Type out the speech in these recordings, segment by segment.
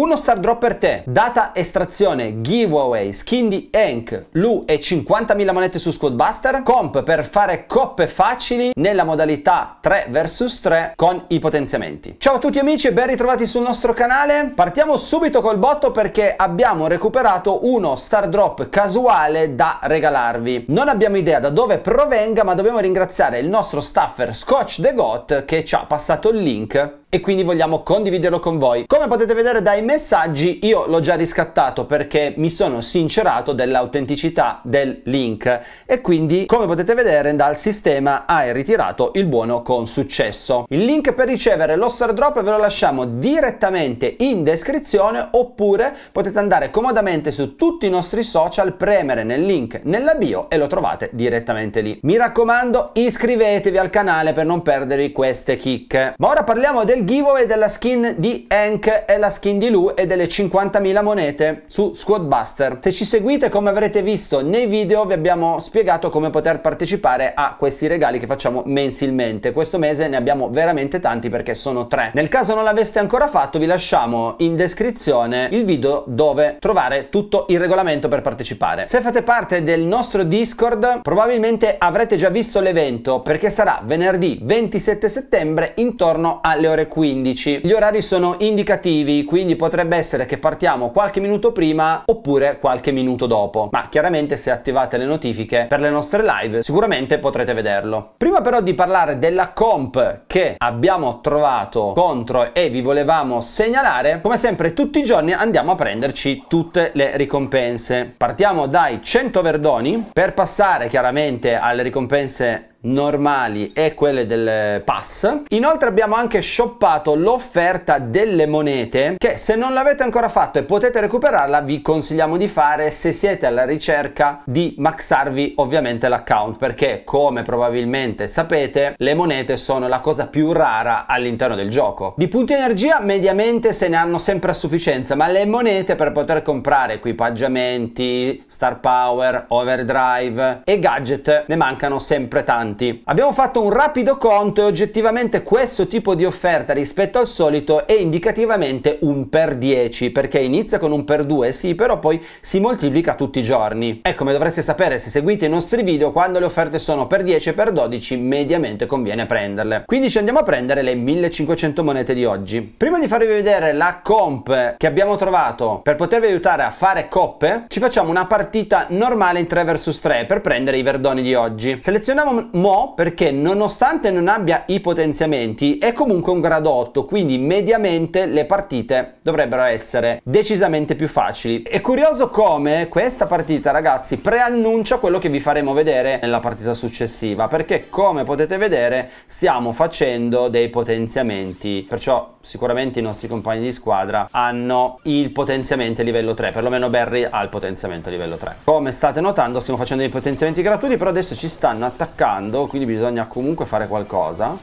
Uno star drop per te, data estrazione, giveaway, skin di Hank, Lu e 50.000 monete su Squadbuster, comp per fare coppe facili nella modalità 3 vs 3 con i potenziamenti. Ciao a tutti amici e ben ritrovati sul nostro canale. Partiamo subito col botto perché abbiamo recuperato uno star drop casuale da regalarvi. Non abbiamo idea da dove provenga ma dobbiamo ringraziare il nostro staffer Scotch The Got che ci ha passato il link e quindi vogliamo condividerlo con voi. Come potete vedere dai messaggi io l'ho già riscattato perché mi sono sincerato dell'autenticità del link e quindi come potete vedere dal sistema hai ritirato il buono con successo. Il link per ricevere lo star drop ve lo lasciamo direttamente in descrizione oppure potete andare comodamente su tutti i nostri social, premere nel link nella bio e lo trovate direttamente lì. Mi raccomando iscrivetevi al canale per non perdervi queste chicche. Ma ora parliamo del il giveaway della skin di Hank e la skin di Lou e delle 50.000 monete su Squadbuster. Se ci seguite, come avrete visto nei video, vi abbiamo spiegato come poter partecipare a questi regali che facciamo mensilmente. Questo mese ne abbiamo veramente tanti perché sono tre. Nel caso non l'aveste ancora fatto, vi lasciamo in descrizione il video dove trovare tutto il regolamento per partecipare. Se fate parte del nostro Discord, probabilmente avrete già visto l'evento perché sarà venerdì 27 settembre intorno alle ore 15. Gli orari sono indicativi, quindi potrebbe essere che partiamo qualche minuto prima oppure qualche minuto dopo. Ma chiaramente se attivate le notifiche per le nostre live sicuramente potrete vederlo. Prima però di parlare della comp che abbiamo trovato contro e vi volevamo segnalare, come sempre tutti i giorni andiamo a prenderci tutte le ricompense. Partiamo dai 100 verdoni per passare chiaramente alle ricompense normali e quelle del pass inoltre abbiamo anche shoppato l'offerta delle monete che se non l'avete ancora fatto e potete recuperarla vi consigliamo di fare se siete alla ricerca di maxarvi ovviamente l'account perché come probabilmente sapete le monete sono la cosa più rara all'interno del gioco di punti energia mediamente se ne hanno sempre a sufficienza ma le monete per poter comprare equipaggiamenti star power overdrive e gadget ne mancano sempre tanti importanti. Abbiamo fatto un rapido conto e oggettivamente questo tipo di offerta rispetto al solito è indicativamente un per 10 perché inizia con un per 2 sì però poi si moltiplica tutti i giorni. E come dovreste sapere se seguite i nostri video quando le offerte sono per 10 e per 12 mediamente conviene prenderle. Quindi ci andiamo a prendere le 1500 monete di oggi. Prima di farvi vedere la comp che abbiamo trovato per potervi aiutare a fare coppe ci facciamo una partita normale in 3 vs 3 per prendere i verdoni di oggi. Selezioniamo Mo perché nonostante non abbia i potenziamenti è comunque un grado 8, quindi mediamente le partite dovrebbero essere decisamente più facili. È curioso come questa partita ragazzi preannuncia quello che vi faremo vedere nella partita successiva, perché come potete vedere stiamo facendo dei potenziamenti, perciò sicuramente i nostri compagni di squadra hanno il potenziamento a livello 3, perlomeno Barry ha il potenziamento a livello 3. Come state notando stiamo facendo dei potenziamenti gratuiti, però adesso ci stanno attaccando andando, quindi bisogna comunque fare qualcosa.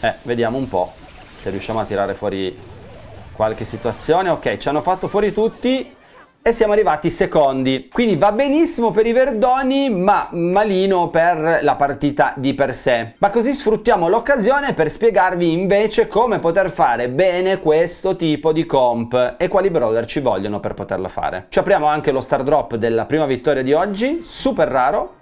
Eh, vediamo un po' se riusciamo a tirare fuori qualche situazione. Ok, ci hanno fatto fuori tutti e siamo arrivati secondi. Quindi va benissimo per i Verdoni, ma malino per la partita di per sé. Ma così sfruttiamo l'occasione per spiegarvi invece come poter fare bene questo tipo di comp e quali brawler ci vogliono per poterlo fare. Ci apriamo anche lo star drop della prima vittoria di oggi, super raro,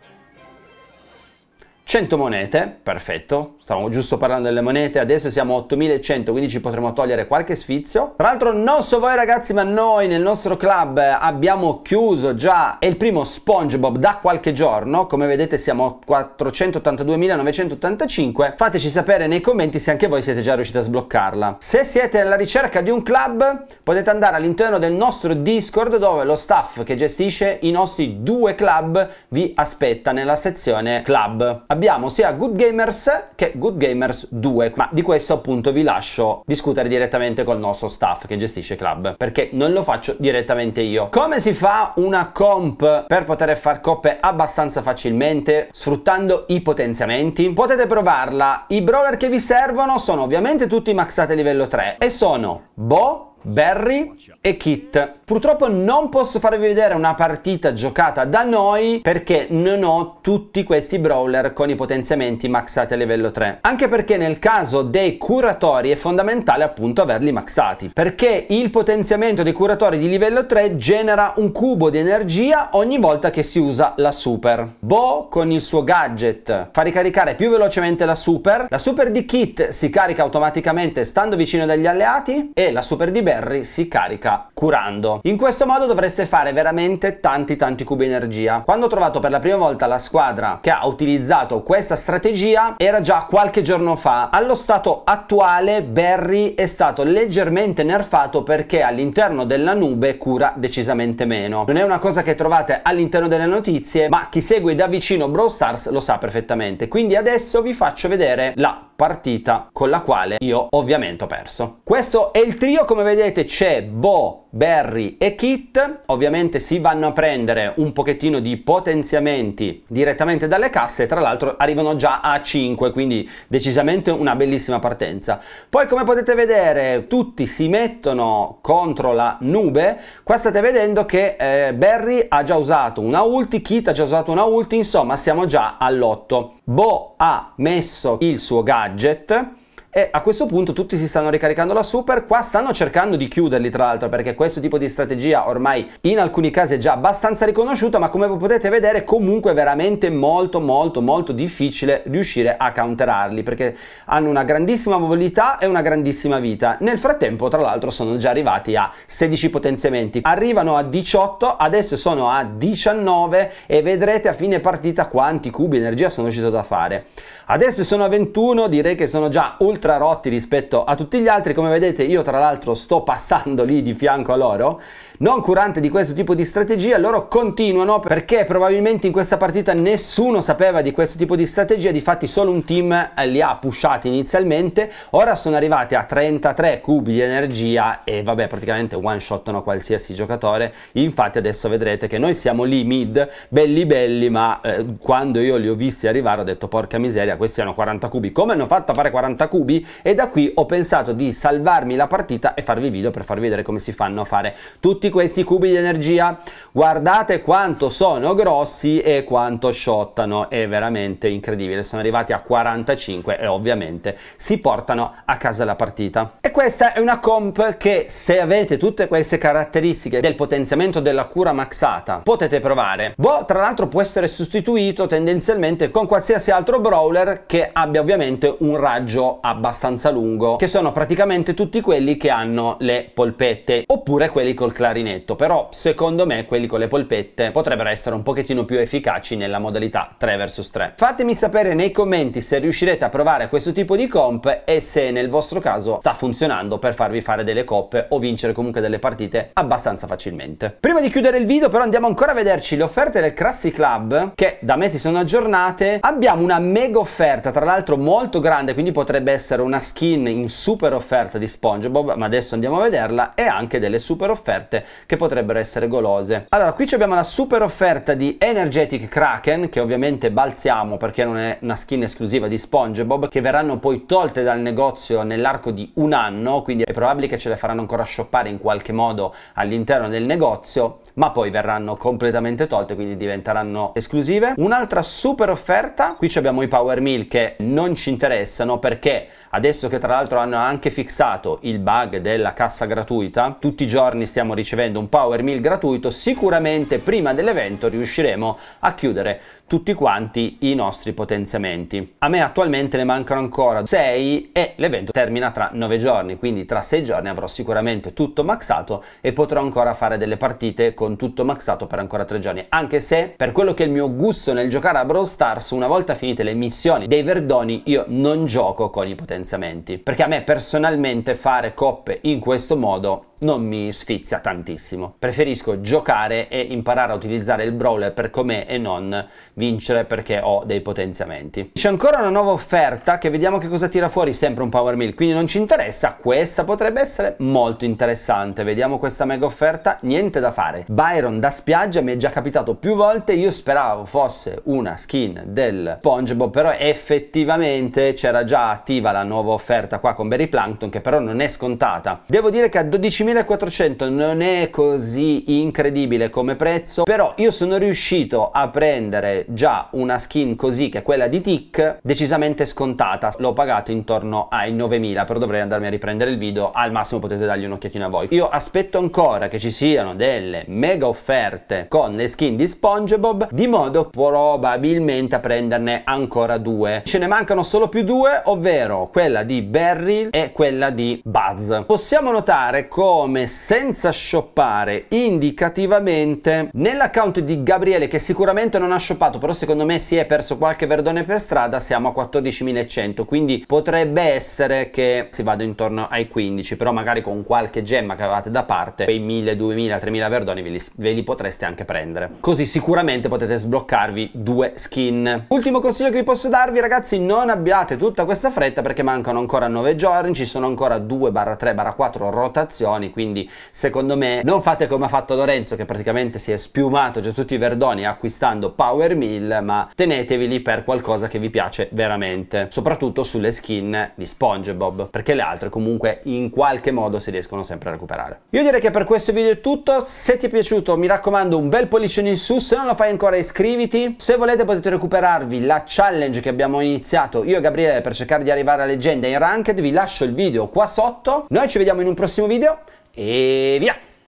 100 monete, perfetto, stavamo giusto parlando delle monete, adesso siamo a 8100, quindi ci potremo togliere qualche sfizio. Tra l'altro non so voi ragazzi, ma noi nel nostro club abbiamo chiuso già il primo SpongeBob da qualche giorno, come vedete siamo a 482.985, fateci sapere nei commenti se anche voi siete già riusciti a sbloccarla. Se siete alla ricerca di un club, potete andare all'interno del nostro Discord dove lo staff che gestisce i nostri due club vi aspetta nella sezione club abbiamo sia Good Gamers che Good Gamers 2, ma di questo appunto vi lascio discutere direttamente col nostro staff che gestisce Club, perché non lo faccio direttamente io. Come si fa una comp per poter far coppe abbastanza facilmente sfruttando i potenziamenti? Potete provarla, i brawler che vi servono sono ovviamente tutti maxati a livello 3 e sono Bo, Barry e Kit. Purtroppo non posso farvi vedere una partita giocata da noi perché non ho tutti questi brawler con i potenziamenti maxati a livello 3. Anche perché nel caso dei curatori è fondamentale appunto averli maxati. Perché il potenziamento dei curatori di livello 3 genera un cubo di energia ogni volta che si usa la super. Bo con il suo gadget fa ricaricare più velocemente la super. La super di Kit si carica automaticamente stando vicino dagli alleati e la super di Barry Berry si carica curando. In questo modo dovreste fare veramente tanti tanti cubi energia. Quando ho trovato per la prima volta la squadra che ha utilizzato questa strategia era già qualche giorno fa. Allo stato attuale Barry è stato leggermente nerfato perché all'interno della nube cura decisamente meno. Non è una cosa che trovate all'interno delle notizie ma chi segue da vicino Brawl Stars lo sa perfettamente. Quindi adesso vi faccio vedere la partita con la quale io ovviamente ho perso. Questo è il trio, come vedete c'è Bo, Barry e Kit ovviamente si vanno a prendere un pochettino di potenziamenti direttamente dalle casse, tra l'altro arrivano già a 5, quindi decisamente una bellissima partenza. Poi come potete vedere tutti si mettono contro la nube, qua state vedendo che eh, Barry ha già usato una ulti, Kit ha già usato una ulti, insomma siamo già all'8. Bo ha messo il suo gadget, e a questo punto tutti si stanno ricaricando la super, qua stanno cercando di chiuderli tra l'altro perché questo tipo di strategia ormai in alcuni casi è già abbastanza riconosciuta ma come potete vedere comunque è veramente molto molto molto difficile riuscire a counterarli perché hanno una grandissima mobilità e una grandissima vita. Nel frattempo tra l'altro sono già arrivati a 16 potenziamenti, arrivano a 18, adesso sono a 19 e vedrete a fine partita quanti cubi di energia sono riuscito da fare. Adesso sono a 21, direi che sono già ultra ultra rotti rispetto a tutti gli altri, come vedete io tra l'altro sto passando lì di fianco a loro, non curante di questo tipo di strategia, loro continuano perché probabilmente in questa partita nessuno sapeva di questo tipo di strategia, difatti solo un team li ha pushati inizialmente, ora sono arrivati a 33 cubi di energia e vabbè praticamente one shotano qualsiasi giocatore, infatti adesso vedrete che noi siamo lì mid, belli belli, ma eh, quando io li ho visti arrivare ho detto porca miseria, questi hanno 40 cubi, come hanno fatto a fare 40 cubi? B e da qui ho pensato di salvarmi la partita e farvi video per farvi vedere come si fanno a fare tutti questi cubi di energia. Guardate quanto sono grossi e quanto sciottano, è veramente incredibile. Sono arrivati a 45 e ovviamente si portano a casa la partita. E questa è una comp che se avete tutte queste caratteristiche del potenziamento della cura maxata potete provare. boh tra l'altro può essere sostituito tendenzialmente con qualsiasi altro brawler che abbia ovviamente un raggio abbastanza abbastanza lungo che sono praticamente tutti quelli che hanno le polpette oppure quelli col clarinetto però secondo me quelli con le polpette potrebbero essere un pochettino più efficaci nella modalità 3 vs 3 fatemi sapere nei commenti se riuscirete a provare questo tipo di comp e se nel vostro caso sta funzionando per farvi fare delle coppe o vincere comunque delle partite abbastanza facilmente prima di chiudere il video però andiamo ancora a vederci le offerte del Krusty Club che da me si sono aggiornate abbiamo una mega offerta tra l'altro molto grande quindi potrebbe essere essere una skin in super offerta di SpongeBob, ma adesso andiamo a vederla, e anche delle super offerte che potrebbero essere golose. Allora, qui abbiamo la super offerta di Energetic Kraken, che ovviamente balziamo perché non è una skin esclusiva di SpongeBob, che verranno poi tolte dal negozio nell'arco di un anno, quindi è probabile che ce le faranno ancora shoppare in qualche modo all'interno del negozio, ma poi verranno completamente tolte, quindi diventeranno esclusive. Un'altra super offerta, qui abbiamo i Power Meal che non ci interessano perché adesso che tra l'altro hanno anche fissato il bug della cassa gratuita, tutti i giorni stiamo ricevendo un Power Meal gratuito, sicuramente prima dell'evento riusciremo a chiudere tutti quanti i nostri potenziamenti. A me attualmente ne mancano ancora 6 e l'evento termina tra 9 giorni, quindi tra 6 giorni avrò sicuramente tutto maxato e potrò ancora fare delle partite con tutto maxato per ancora 3 giorni, anche se per quello che è il mio gusto nel giocare a Brawl Stars, una volta finite le missioni dei verdoni io non gioco con i potenziamenti, perché a me personalmente fare coppe in questo modo non mi sfizia tantissimo. Preferisco giocare e imparare a utilizzare il brawler per com'è e non vincere perché ho dei potenziamenti. C'è ancora una nuova offerta che vediamo che cosa tira fuori, sempre un Power Mill, quindi non ci interessa, questa potrebbe essere molto interessante. Vediamo questa mega offerta, niente da fare. Byron da spiaggia mi è già capitato più volte, io speravo fosse una skin del SpongeBob, però effettivamente c'era già attiva la nuova offerta qua con Berry Plankton che però non è scontata. Devo dire che a 12.000 2400 non è così incredibile come prezzo, però io sono riuscito a prendere già una skin così che è quella di Tick decisamente scontata. L'ho pagato intorno ai 9000, però dovrei andarmi a riprendere il video, al massimo potete dargli un'occhiatina a voi. Io aspetto ancora che ci siano delle mega offerte con le skin di SpongeBob, di modo probabilmente a prenderne ancora due. Ce ne mancano solo più due, ovvero quella di Beryl e quella di Buzz. Possiamo notare con come senza shoppare indicativamente nell'account di Gabriele che sicuramente non ha shoppato però secondo me si è perso qualche verdone per strada siamo a 14.100 quindi potrebbe essere che si vada intorno ai 15 però magari con qualche gemma che avevate da parte quei 1.000, 2.000, 3.000 verdoni ve li, ve li potreste anche prendere così sicuramente potete sbloccarvi due skin ultimo consiglio che vi posso darvi ragazzi non abbiate tutta questa fretta perché mancano ancora 9 giorni ci sono ancora 2 3 4 rotazioni Verdoni, quindi secondo me non fate come ha fatto Lorenzo che praticamente si è spiumato già tutti i Verdoni acquistando Power Mill, ma tenetevi lì per qualcosa che vi piace veramente, soprattutto sulle skin di SpongeBob, perché le altre comunque in qualche modo si riescono sempre a recuperare. Io direi che per questo video è tutto, se ti è piaciuto mi raccomando un bel pollicino in su, se non lo fai ancora iscriviti, se volete potete recuperarvi la challenge che abbiamo iniziato io e Gabriele per cercare di arrivare a leggenda in ranked, vi lascio il video qua sotto, noi ci vediamo in un prossimo video, Eh, bien.